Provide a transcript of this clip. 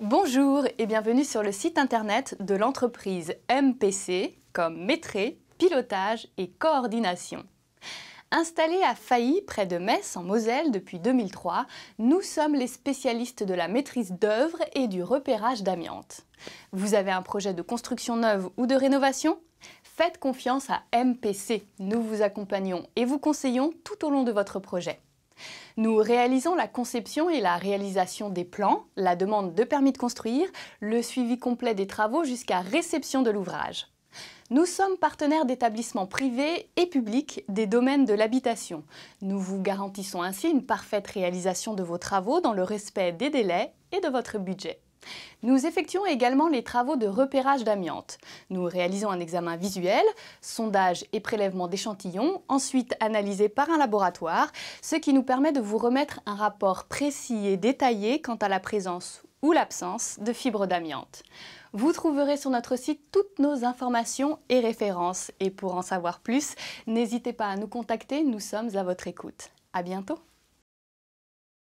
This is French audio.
Bonjour et bienvenue sur le site internet de l'entreprise MPC comme Maîtrise, Pilotage et Coordination. Installés à Failly, près de Metz, en Moselle, depuis 2003, nous sommes les spécialistes de la maîtrise d'œuvres et du repérage d'amiante. Vous avez un projet de construction neuve ou de rénovation Faites confiance à MPC. Nous vous accompagnons et vous conseillons tout au long de votre projet. Nous réalisons la conception et la réalisation des plans, la demande de permis de construire, le suivi complet des travaux jusqu'à réception de l'ouvrage. Nous sommes partenaires d'établissements privés et publics des domaines de l'habitation. Nous vous garantissons ainsi une parfaite réalisation de vos travaux dans le respect des délais et de votre budget. Nous effectuons également les travaux de repérage d'amiante. Nous réalisons un examen visuel, sondage et prélèvement d'échantillons, ensuite analysés par un laboratoire, ce qui nous permet de vous remettre un rapport précis et détaillé quant à la présence ou l'absence de fibres d'amiante. Vous trouverez sur notre site toutes nos informations et références. Et pour en savoir plus, n'hésitez pas à nous contacter, nous sommes à votre écoute. À bientôt